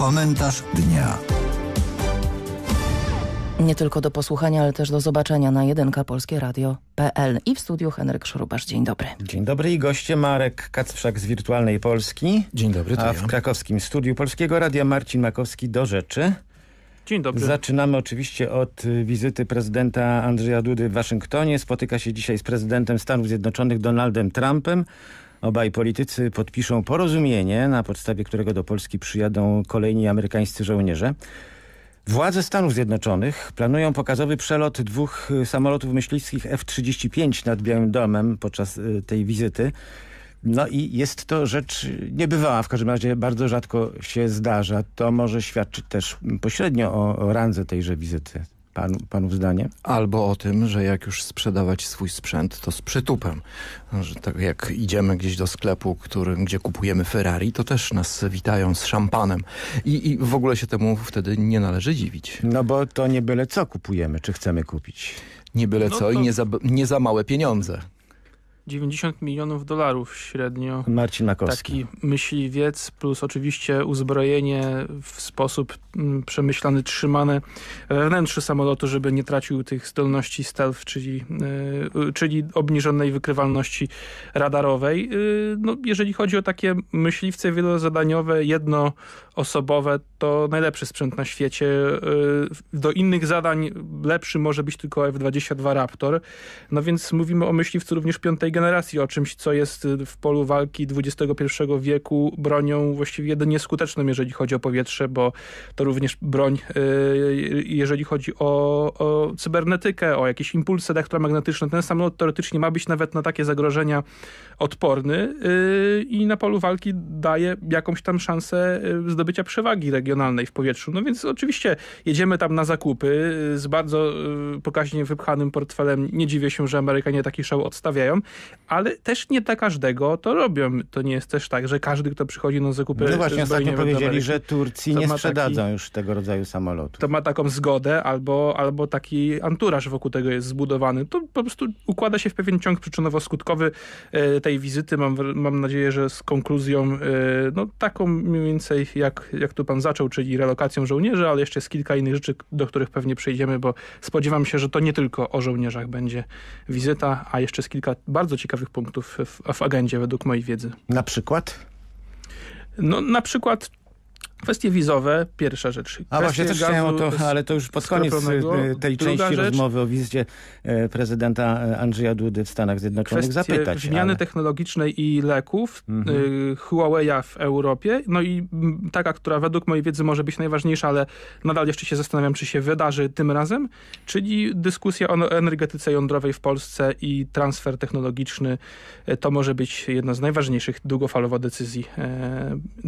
Komentarz dnia. Nie tylko do posłuchania, ale też do zobaczenia na jedenkapolskieradio.pl i w studiu Henryk Szurubasz. Dzień dobry. Dzień dobry i goście Marek Kacprzak z Wirtualnej Polski. Dzień dobry. A w krakowskim studiu Polskiego Radia Marcin Makowski do rzeczy. Dzień dobry. Zaczynamy oczywiście od y, wizyty prezydenta Andrzeja Dudy w Waszyngtonie. Spotyka się dzisiaj z prezydentem Stanów Zjednoczonych Donaldem Trumpem. Obaj politycy podpiszą porozumienie, na podstawie którego do Polski przyjadą kolejni amerykańscy żołnierze. Władze Stanów Zjednoczonych planują pokazowy przelot dwóch y, samolotów myśliwskich F-35 nad Białym Domem podczas y, tej wizyty. No i jest to rzecz y, niebywała, w każdym razie bardzo rzadko się zdarza. To może świadczyć też mm, pośrednio o, o randze tejże wizyty. Pan, panów zdanie? Albo o tym, że jak już sprzedawać swój sprzęt, to z przytupem. Że tak jak idziemy gdzieś do sklepu, który, gdzie kupujemy Ferrari, to też nas witają z szampanem. I, I w ogóle się temu wtedy nie należy dziwić. No bo to nie byle co kupujemy, czy chcemy kupić. Nie byle no co i nie za, nie za małe pieniądze. 90 milionów dolarów średnio. Marcin Nakowski. Taki myśliwiec plus oczywiście uzbrojenie w sposób mm, przemyślany, trzymane wewnętrzny samolotu, żeby nie tracił tych zdolności stealth, czyli, e, czyli obniżonej wykrywalności radarowej. E, no, jeżeli chodzi o takie myśliwce wielozadaniowe, jednoosobowe, to najlepszy sprzęt na świecie. E, do innych zadań lepszy może być tylko F-22 Raptor. No więc mówimy o myśliwcu również piątej generacji o czymś, co jest y, w polu walki XXI wieku bronią właściwie jedynie skuteczną, jeżeli chodzi o powietrze, bo to również broń, y, y, jeżeli chodzi o, o cybernetykę, o jakieś impulsy elektromagnetyczne. Ten samolot teoretycznie ma być nawet na takie zagrożenia odporny i na polu walki daje jakąś tam szansę zdobycia przewagi regionalnej w powietrzu. No więc oczywiście jedziemy tam na zakupy z bardzo pokaźnie wypchanym portfelem. Nie dziwię się, że Amerykanie taki szał odstawiają, ale też nie dla każdego to robią. To nie jest też tak, że każdy, kto przychodzi na zakupy... No właśnie, ostatnio powiedzieli, że Turcji nie sprzedadzą taki, już tego rodzaju samolotu. To ma taką zgodę albo, albo taki anturaż wokół tego jest zbudowany. To po prostu układa się w pewien ciąg przyczynowo-skutkowy e, tej wizyty. Mam, mam nadzieję, że z konkluzją e, no, taką mniej więcej jak, jak tu pan zaczął, czyli relokacją żołnierzy, ale jeszcze z kilka innych rzeczy, do których pewnie przejdziemy, bo spodziewam się, że to nie tylko o żołnierzach będzie wizyta, a jeszcze z kilka bardzo bardzo ciekawych punktów w, w agendzie według mojej wiedzy. Na przykład? No, na przykład Kwestie wizowe, pierwsza rzecz. Kwestie A właśnie, też chciałem o to, ale to już pod koniec y, y, tej części rzecz, rozmowy o wizycie e, prezydenta e, Andrzeja Dudy w Stanach Zjednoczonych zapytać. zmiany ale... technologicznej i leków, mhm. Y, Huawei'a w Europie, no i mm, taka, która według mojej wiedzy może być najważniejsza, ale nadal jeszcze się zastanawiam, czy się wydarzy tym razem, czyli dyskusja o energetyce jądrowej w Polsce i transfer technologiczny. E, to może być jedna z najważniejszych długofalowo decyzji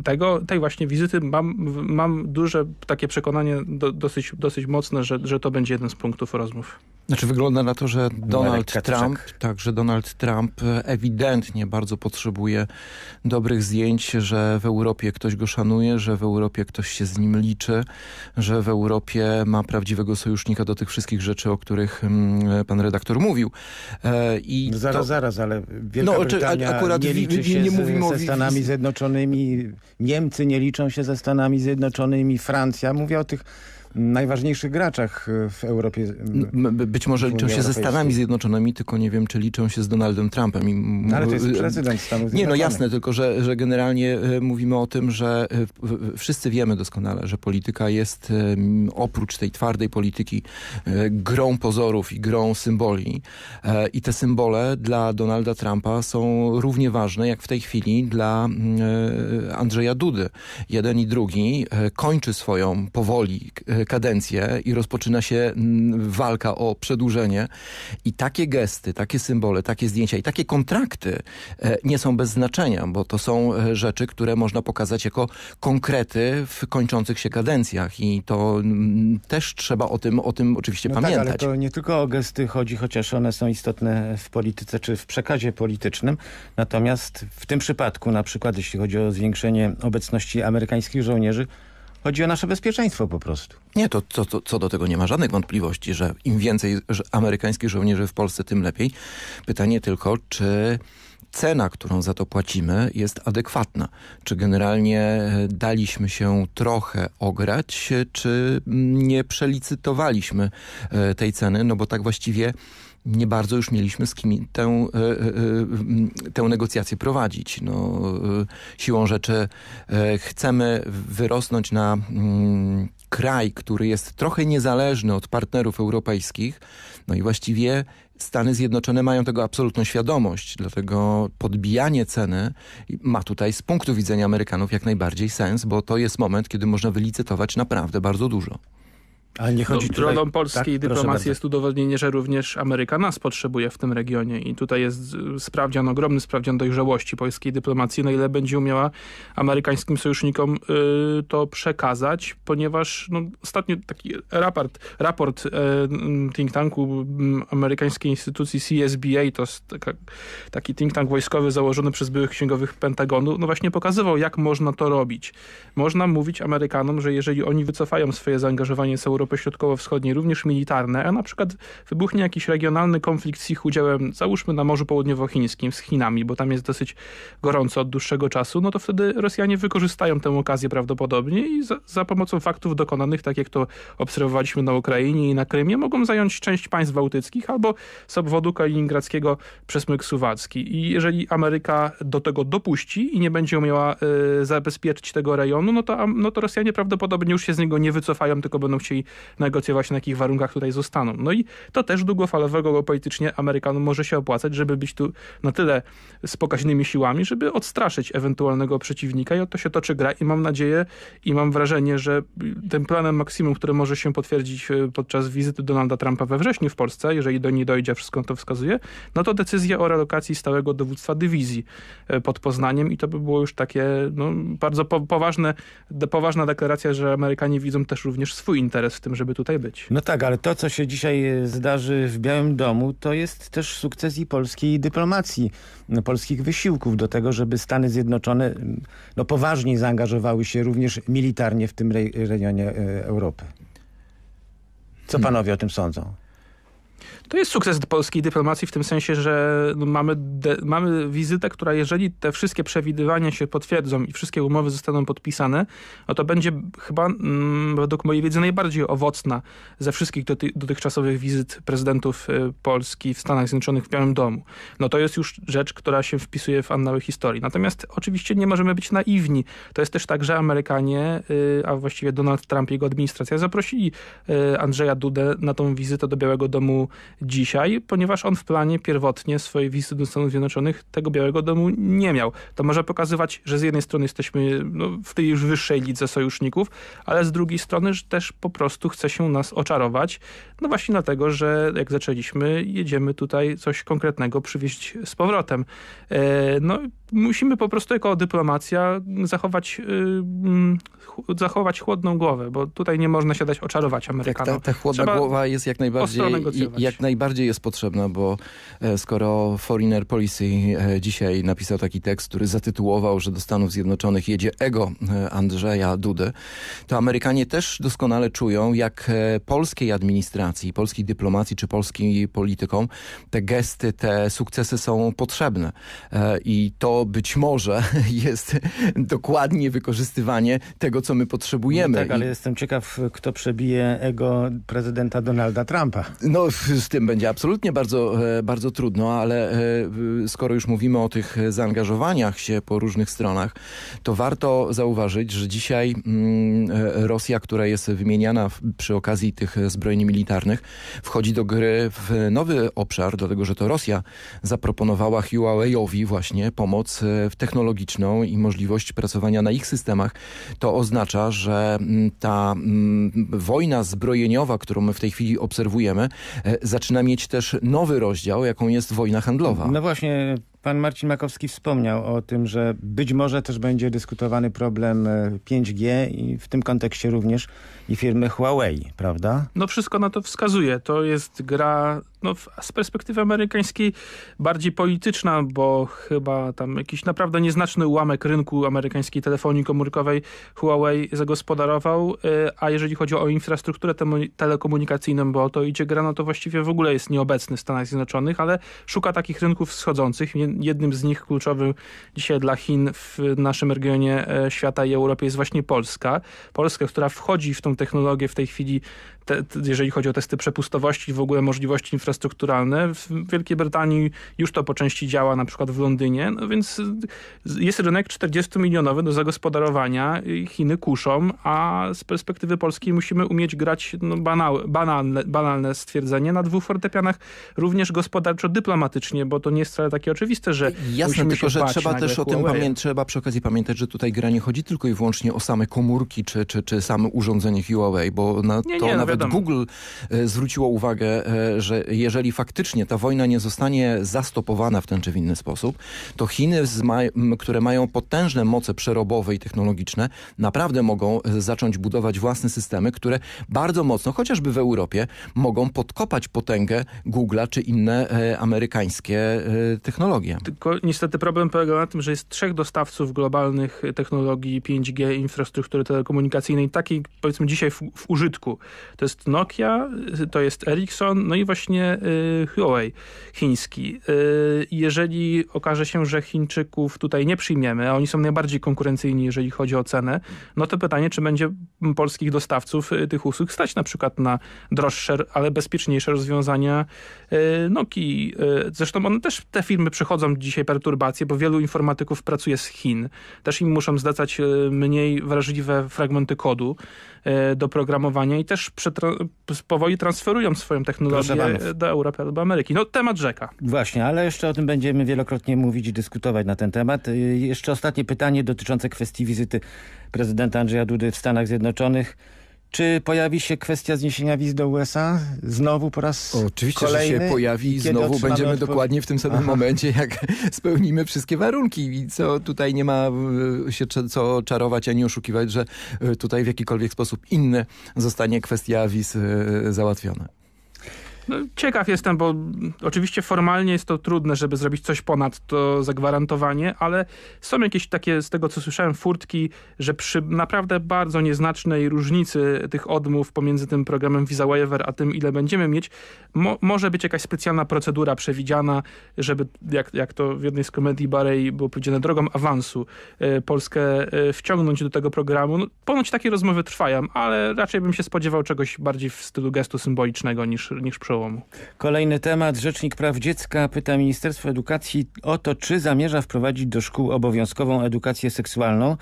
tego, tej właśnie wizyty. Mam mam, mam duże takie przekonanie do, dosyć, dosyć mocne, że, że to będzie jeden z punktów rozmów. Znaczy wygląda na to, że Donald Trump, tak, że Donald Trump ewidentnie bardzo potrzebuje dobrych zdjęć, że w Europie ktoś go szanuje, że w Europie ktoś się z nim liczy, że w Europie ma prawdziwego sojusznika do tych wszystkich rzeczy, o których mm, pan redaktor mówił. E, I no zaraz, to... zaraz, ale Wielka no, Brytania akurat nie liczy się nie, nie z, ze Stanami Zjednoczonymi, Niemcy nie liczą się ze Stanami Stanami Zjednoczonymi, Francja. Mówię o tych najważniejszych graczach e, w Europie. E, być może liczą się ze Stanami Zjednoczonymi, tylko nie wiem, czy liczą się z Donaldem Trumpem. I... No, ale to jest prezydent Stanów Zjednoczonych. Nie, no jasne, tylko że, że generalnie e, mówimy o tym, że wszyscy wiemy doskonale, że polityka jest oprócz tej twardej polityki grą pozorów i grą symboli. I te symbole dla Donalda Trumpa są równie ważne, jak w tej chwili dla Andrzeja Dudy. Jeden i drugi kończy swoją powoli kadencję i rozpoczyna się mm, walka o przedłużenie. I takie gesty, takie symbole, takie zdjęcia i takie kontrakty e, nie są bez znaczenia, bo to są e, rzeczy, które można pokazać jako konkrety w kończących się kadencjach i to mm, też trzeba o tym, o tym oczywiście no tak, pamiętać. Tak, ale to nie tylko o gesty chodzi, chociaż one są istotne w polityce czy w przekazie politycznym. Natomiast w tym przypadku, na przykład jeśli chodzi o zwiększenie obecności amerykańskich żołnierzy, Chodzi o nasze bezpieczeństwo po prostu. Nie, to, to, to co do tego nie ma żadnych wątpliwości, że im więcej amerykańskich żołnierzy w Polsce, tym lepiej. Pytanie tylko, czy cena, którą za to płacimy jest adekwatna. Czy generalnie e, daliśmy się trochę ograć, e, czy mm, nie przelicytowaliśmy e, tej ceny, no bo tak właściwie nie bardzo już mieliśmy z kim tę, e, e, e, tę negocjację prowadzić. No, siłą rzeczy chcemy wyrosnąć na mm, kraj, który jest trochę niezależny od partnerów europejskich. No i właściwie Stany Zjednoczone mają tego absolutną świadomość, dlatego podbijanie ceny ma tutaj z punktu widzenia Amerykanów jak najbardziej sens, bo to jest moment, kiedy można wylicytować naprawdę bardzo dużo. Ale nie chodzi tutaj... Rolą polskiej tak? dyplomacji jest udowodnienie, że również Ameryka nas potrzebuje w tym regionie i tutaj jest y, sprawdzian, ogromny sprawdzian dojrzałości polskiej dyplomacji, na no ile będzie umiała amerykańskim sojusznikom y, to przekazać, ponieważ no, ostatnio taki raport, raport y, mm, think tanku y, amerykańskiej instytucji CSBA, to taka, taki think tank wojskowy założony przez byłych księgowych Pentagonu, no właśnie pokazywał, jak można to robić. Można mówić Amerykanom, że jeżeli oni wycofają swoje zaangażowanie z Europy, Europy Środkowo-Wschodniej, również militarne, a na przykład wybuchnie jakiś regionalny konflikt z ich udziałem, załóżmy na Morzu Południowochińskim z Chinami, bo tam jest dosyć gorąco od dłuższego czasu, no to wtedy Rosjanie wykorzystają tę okazję prawdopodobnie i za, za pomocą faktów dokonanych, tak jak to obserwowaliśmy na Ukrainie i na Krymie, mogą zająć część państw bałtyckich albo z obwodu kaliningradzkiego przez Myk I jeżeli Ameryka do tego dopuści i nie będzie umiała y, zabezpieczyć tego rejonu, no to, no to Rosjanie prawdopodobnie już się z niego nie wycofają, tylko będą chcieli negocjować na jakich warunkach tutaj zostaną. No i to też długofalowo politycznie Amerykanom może się opłacać, żeby być tu na tyle z pokaźnymi siłami, żeby odstraszyć ewentualnego przeciwnika i o to się toczy gra i mam nadzieję i mam wrażenie, że tym planem maksimum, który może się potwierdzić e, podczas wizyty Donalda Trumpa we wrześniu w Polsce, jeżeli do niej dojdzie, wszystko to wskazuje, no to decyzja o relokacji stałego dowództwa dywizji e, pod Poznaniem i to by było już takie no, bardzo poważne, poważna deklaracja, że Amerykanie widzą też również swój interes tym, żeby tutaj być. No tak, ale to, co się dzisiaj e, zdarzy w Białym Domu, to jest też sukces i polskiej dyplomacji, no, polskich wysiłków do tego, żeby Stany Zjednoczone no, poważniej zaangażowały się również militarnie w tym re rejonie e, Europy. Co hmm. panowie hmm. o tym sądzą? To jest sukces polskiej dyplomacji w tym sensie, że no, mamy, de, mamy wizytę, która jeżeli te wszystkie przewidywania się potwierdzą i wszystkie umowy zostaną podpisane, no to będzie chyba mm, według mojej wiedzy najbardziej owocna ze wszystkich doty, dotychczasowych wizyt prezydentów y, Polski w Stanach Zjednoczonych w Białym Domu. No to jest już rzecz, która się wpisuje w annały historii. Natomiast oczywiście nie możemy być naiwni. To jest też tak, że Amerykanie, y, a właściwie Donald Trump i jego administracja zaprosili y, Andrzeja Dudę na tą wizytę do Białego Domu dzisiaj, ponieważ on w planie pierwotnie swojej wizyty do Stanów Zjednoczonych tego Białego Domu nie miał. To może pokazywać, że z jednej strony jesteśmy no, w tej już wyższej lidze sojuszników, ale z drugiej strony, że też po prostu chce się nas oczarować. No właśnie dlatego, że jak zaczęliśmy, jedziemy tutaj coś konkretnego przywieźć z powrotem. E, no musimy po prostu jako dyplomacja zachować, e, mm, zachować chłodną głowę, bo tutaj nie można się dać oczarować Amerykanom. Tak, ta, ta chłodna Trzeba głowa jest jak najbardziej, jak najbardziej najbardziej jest potrzebna, bo e, skoro Foreigner Policy e, dzisiaj napisał taki tekst, który zatytułował, że do Stanów Zjednoczonych jedzie ego e, Andrzeja Dudy, to Amerykanie też doskonale czują, jak polskiej administracji, polskiej dyplomacji czy polskim politykom te gesty, te sukcesy są potrzebne. I to być może jest dokładnie wykorzystywanie tego, co my potrzebujemy. No tak, ale I... jestem ciekaw, kto przebije ego prezydenta Donalda Trumpa. No, tym będzie absolutnie bardzo, e, bardzo trudno, ale e, skoro już mówimy o tych zaangażowaniach się po różnych stronach, to warto zauważyć, że dzisiaj mm, e, Rosja, która jest wymieniana przy okazji tych zbrojni militarnych, wchodzi do gry w nowy obszar, dlatego że to Rosja zaproponowała Huawei'owi właśnie pomoc technologiczną i możliwość pracowania na ich systemach. To oznacza, że mm, ta mm, wojna zbrojeniowa, którą my w tej chwili obserwujemy, zaczyna zaczyna mieć też nowy rozdział, jaką jest wojna handlowa. No właśnie, Pan Marcin Makowski wspomniał o tym, że być może też będzie dyskutowany problem 5G e, i w tym kontekście również i firmy Huawei, prawda? No wszystko na to wskazuje. To jest gra no, z perspektywy amerykańskiej bardziej polityczna, bo chyba tam jakiś naprawdę nieznaczny ułamek rynku amerykańskiej telefonii komórkowej Huawei zagospodarował, e, a jeżeli chodzi o infrastrukturę telekomunikacyjną, bo o to idzie gra, no to właściwie w ogóle jest nieobecny w Stanach Zjednoczonych, ale szuka takich rynków wschodzących, jednym z nich kluczowym dzisiaj dla Chin w naszym regionie e, świata i Europy jest właśnie Polska. Polska, która wchodzi w tą technologię w tej chwili te, jeżeli chodzi o testy przepustowości, w ogóle możliwości infrastrukturalne. W Wielkiej Brytanii już to po części działa, na przykład w Londynie, no więc jest rynek 40-milionowy do zagospodarowania, Chiny kuszą, a z perspektywy polskiej musimy umieć grać no, banalne, banalne stwierdzenie na dwóch fortepianach, również gospodarczo-dyplomatycznie, bo to nie jest wcale takie oczywiste oczywiste, że Jasne, tylko że trzeba też o tym pamiętać, trzeba przy okazji pamiętać, że tutaj gra nie chodzi tylko i wyłącznie o same komórki czy, czy, czy same urządzenie Huawei, bo na nie, to nie, no nawet Google e, zwróciło uwagę, e, że jeżeli faktycznie ta wojna nie zostanie zastopowana w ten czy w inny sposób, to Chiny, które mają potężne moce przerobowe i technologiczne, naprawdę mogą e, zacząć budować własne systemy, które bardzo mocno, chociażby w Europie, mogą podkopać potęgę Google'a czy inne amerykańskie technologie. Tylko niestety problem polega na tym, że jest trzech dostawców globalnych technologii 5G, infrastruktury telekomunikacyjnej, takiej powiedzmy dzisiaj w, w użytku. To jest Nokia, to jest Ericsson, no i właśnie y, Huawei chiński. Y, jeżeli okaże się, że Chińczyków tutaj nie przyjmiemy, a oni są najbardziej konkurencyjni, jeżeli chodzi o cenę, no to pytanie, czy będzie polskich dostawców y, tych usług stać na przykład na droższe, ale bezpieczniejsze rozwiązania y, Nokii. Y, zresztą one też, te firmy przychodzą przychodzą dzisiaj perturbacje, bo wielu informatyków pracuje z Chin. Też im muszą zlecać e, mniej wrażliwe fragmenty kodu e, do programowania i też powoli transferują swoją technologię do Europy albo Ameryki. No temat rzeka. Właśnie, ale jeszcze o tym będziemy wielokrotnie mówić i dyskutować na ten temat. Y, jeszcze ostatnie pytanie dotyczące kwestii wizyty prezydenta Andrzeja Dudy w Stanach Zjednoczonych. Czy pojawi się kwestia zniesienia wiz do USA znowu po raz Oczywiście, kolejny? że się pojawi i znowu będziemy dokładnie w tym samym Aha. momencie, jak spełnimy wszystkie warunki. I co tutaj nie ma e, się co czarować, ani oszukiwać, że e, tutaj w jakikolwiek sposób inny zostanie kwestia wiz e, załatwiona. No, ciekaw jestem, bo oczywiście formalnie jest to trudne, żeby zrobić coś ponad to zagwarantowanie, ale są jakieś takie, z tego co słyszałem, furtki, że przy naprawdę bardzo nieznacznej różnicy tych odmów pomiędzy tym programem Visa Waiver, a tym ile będziemy mieć, mo może być jakaś specjalna procedura przewidziana, żeby, jak, jak to w jednej z komedii Barei było powiedziane, drogą awansu y, Polskę y, wciągnąć do tego programu. No, ponoć takie rozmowy trwają, ale raczej bym się spodziewał czegoś bardziej w stylu gestu symbolicznego niż, niż przy przełomu. Kolejny temat. Rzecznik Praw Dziecka pyta Ministerstwo Edukacji o to, czy zamierza wprowadzić do szkół obowiązkową edukację seksualną.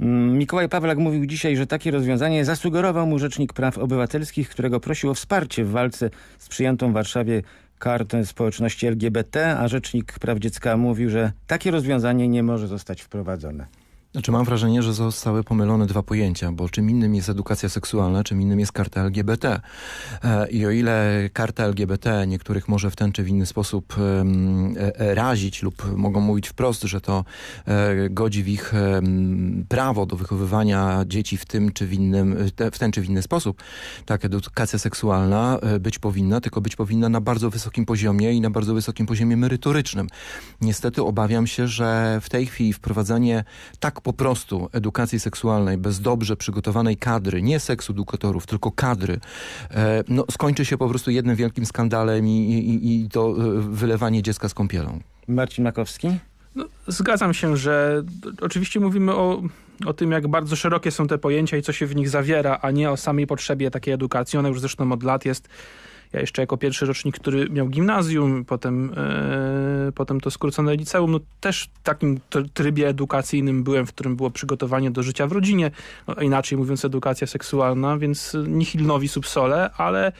Mm, Mikołaj Pawlak mówił dzisiaj, że takie rozwiązanie zasugerował mu Rzecznik Praw Obywatelskich, którego prosił o wsparcie w walce z przyjętą w Warszawie kartę społeczności LGBT, a Rzecznik Praw Dziecka mówił, że takie rozwiązanie nie może zostać wprowadzone. Znaczy mam wrażenie, że zostały pomylone dwa pojęcia, bo czym innym jest edukacja seksualna, czym innym jest karta LGBT. E, I o ile karta LGBT niektórych może w ten czy w inny sposób e, e, razić lub mogą mówić wprost, że to godzi w ich prawo do wychowywania dzieci w tym czy w innym, w ten czy w inny sposób, tak edukacja seksualna być powinna, tylko być powinna na bardzo wysokim poziomie i na bardzo wysokim poziomie merytorycznym. Niestety obawiam się, że w tej chwili wprowadzanie tak po prostu edukacji seksualnej bez dobrze przygotowanej kadry, nie seksu edukatorów, tylko kadry, e, no, skończy się po prostu jednym wielkim skandalem i, i, i to e, wylewanie dziecka z kąpielą. Marcin Makowski? No, zgadzam się, że oczywiście mówimy o, o tym, jak bardzo szerokie są te pojęcia i co się w nich zawiera, a nie o samej potrzebie takiej edukacji. Ona już zresztą od lat jest ja jeszcze jako pierwszy rocznik, który miał gimnazjum, potem, e, potem to skrócone liceum, no też w takim trybie edukacyjnym byłem, w którym było przygotowanie do życia w rodzinie, no, inaczej mówiąc edukacja seksualna, więc e, nihil novi subsole, ale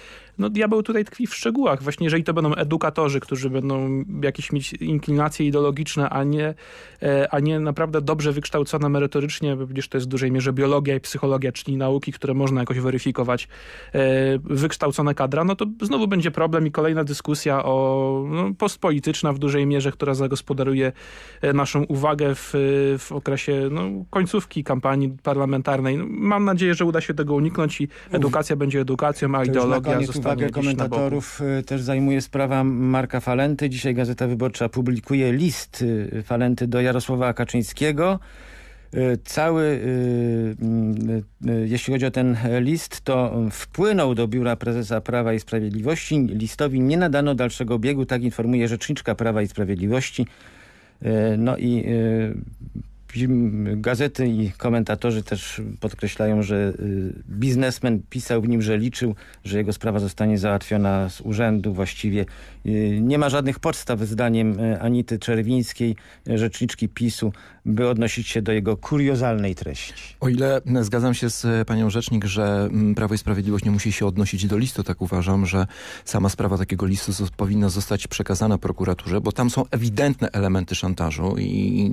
no diabeł tutaj tkwi w szczegółach. Właśnie jeżeli to będą edukatorzy, którzy będą jakieś mieć inklinacje ideologiczne, a nie, e, a nie naprawdę dobrze wykształcone merytorycznie, bo przecież to jest w dużej mierze biologia i psychologia, czyli nauki, które można jakoś weryfikować, e, wykształcone kadra, no to znowu będzie problem i kolejna dyskusja o no, postpolityczna w dużej mierze, która zagospodaruje e, naszą uwagę w, w okresie no, końcówki kampanii parlamentarnej. No, mam nadzieję, że uda się tego uniknąć i edukacja będzie edukacją, a ideologia zostanie uwagę komentatorów y, też zajmuje sprawa Marka Falenty. Dzisiaj Gazeta Wyborcza publikuje list y, Falenty do Jarosława Kaczyńskiego. Y, cały, jeśli chodzi o ten list, to wpłynął do Biura Prezesa Prawa i Sprawiedliwości. Listowi nie nadano dalszego biegu, tak informuje Rzeczniczka Prawa i Sprawiedliwości. No i gazety i komentatorzy też podkreślają, że y, biznesmen pisał w nim, że liczył, że jego sprawa zostanie załatwiona z urzędu właściwie. Y, nie ma żadnych podstaw zdaniem y, Anity Czerwińskiej, rzeczniczki PiSu, by odnosić się do jego kuriozalnej treści. O ile zgadzam się z panią rzecznik, że mm, Prawo i Sprawiedliwość nie musi się odnosić do listu, tak uważam, że sama sprawa takiego listu powinna zostać przekazana prokuraturze, bo tam są ewidentne elementy szantażu i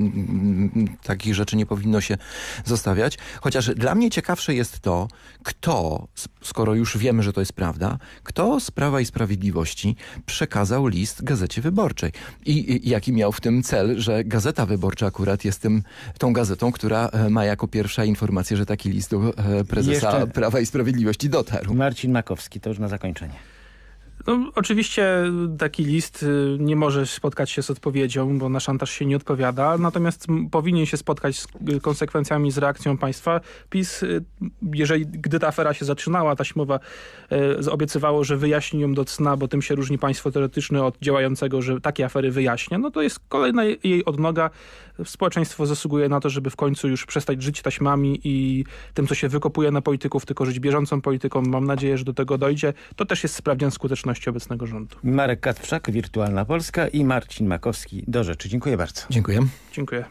takich rzeczy nie powinno się zostawiać. Chociaż dla mnie ciekawsze jest to, kto, skoro już wiemy, że to jest prawda, kto z Prawa i Sprawiedliwości przekazał list Gazecie Wyborczej i, i jaki miał w tym cel, że Gazeta Wyborcza akurat jest tym, tą gazetą, która e, ma jako pierwsza informację, że taki list do e, prezesa Jeszcze... Prawa i Sprawiedliwości dotarł. Marcin Makowski, to już na zakończenie. No, oczywiście taki list y, nie może spotkać się z odpowiedzią, bo na szantaż się nie odpowiada, natomiast powinien się spotkać z y, konsekwencjami, z reakcją państwa. PiS, y, jeżeli, gdy ta afera się zaczynała, taśmowa obiecywało, że wyjaśni ją do cna, bo tym się różni państwo teoretyczne od działającego, że takie afery wyjaśnia. No to jest kolejna jej odnoga. Społeczeństwo zasługuje na to, żeby w końcu już przestać żyć taśmami i tym, co się wykopuje na polityków, tylko żyć bieżącą polityką. Mam nadzieję, że do tego dojdzie. To też jest sprawdzian skuteczności obecności obecnego rządu. Marek Katwczak, Wirtualna Polska i Marcin Makowski do rzeczy. Dziękuję bardzo. Dziękuję. Dziękuję.